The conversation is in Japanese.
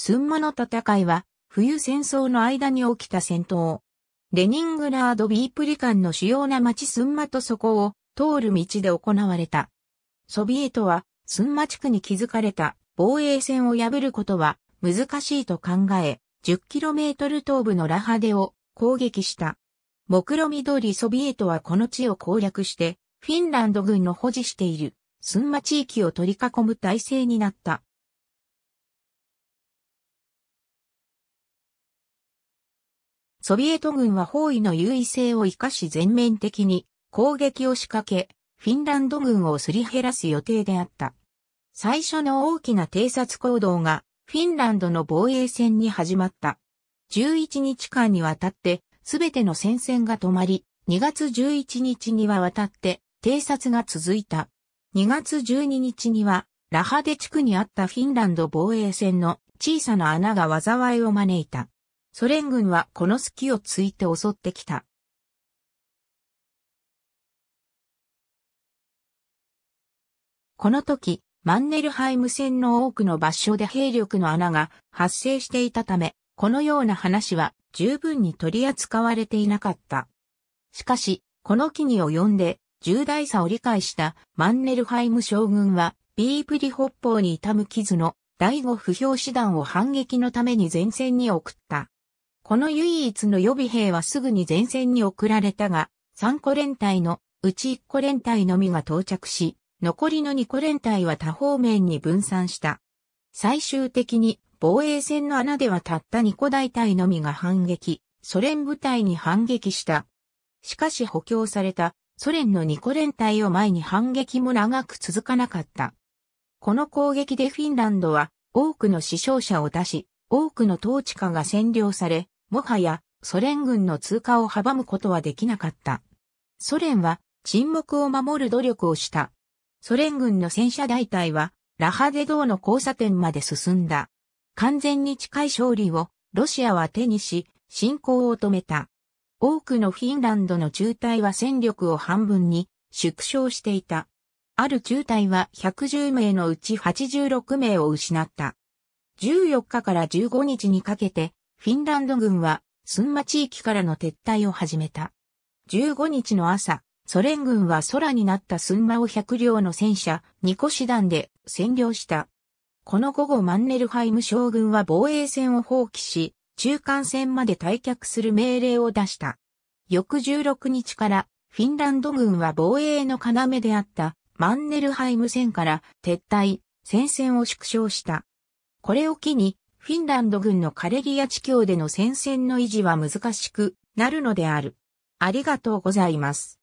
スンマの戦いは、冬戦争の間に起きた戦闘。レニングラード・ビープリカンの主要な町スンマとそこを通る道で行われた。ソビエトはスンマ地区に築かれた防衛線を破ることは難しいと考え、10km 東部のラハデを攻撃した。目論見通りソビエトはこの地を攻略して、フィンランド軍の保持しているスンマ地域を取り囲む体制になった。ソビエト軍は包囲の優位性を生かし全面的に攻撃を仕掛け、フィンランド軍をすり減らす予定であった。最初の大きな偵察行動がフィンランドの防衛戦に始まった。11日間にわたってすべての戦線が止まり、2月11日には渡って偵察が続いた。2月12日にはラハデ地区にあったフィンランド防衛線の小さな穴が災いを招いた。ソ連軍はこの隙をついて襲ってきた。この時、マンネルハイム戦の多くの場所で兵力の穴が発生していたため、このような話は十分に取り扱われていなかった。しかし、この機に及んで重大さを理解したマンネルハイム将軍は、ビープリ北方に痛む傷の第五不評師団を反撃のために前線に送った。この唯一の予備兵はすぐに前線に送られたが、3個連隊のうち1個連隊のみが到着し、残りの2個連隊は多方面に分散した。最終的に防衛線の穴ではたった2個大隊のみが反撃、ソ連部隊に反撃した。しかし補強されたソ連の2個連隊を前に反撃も長く続かなかった。この攻撃でフィンランドは多くの死傷者を出し、多くの統治下が占領され、もはやソ連軍の通過を阻むことはできなかった。ソ連は沈黙を守る努力をした。ソ連軍の戦車大隊はラハデ道の交差点まで進んだ。完全に近い勝利をロシアは手にし、侵攻を止めた。多くのフィンランドの中隊は戦力を半分に縮小していた。ある中隊は110名のうち86名を失った。14日から15日にかけてフィンランド軍は、スンマ地域からの撤退を始めた。15日の朝、ソ連軍は空になったスンマを100両の戦車、2個師団で占領した。この午後マンネルハイム将軍は防衛線を放棄し、中間線まで退却する命令を出した。翌16日からフィンランド軍は防衛の要であったマンネルハイム戦から撤退、戦線を縮小した。これを機にフィンランド軍のカレリア地境での戦線の維持は難しくなるのである。ありがとうございます。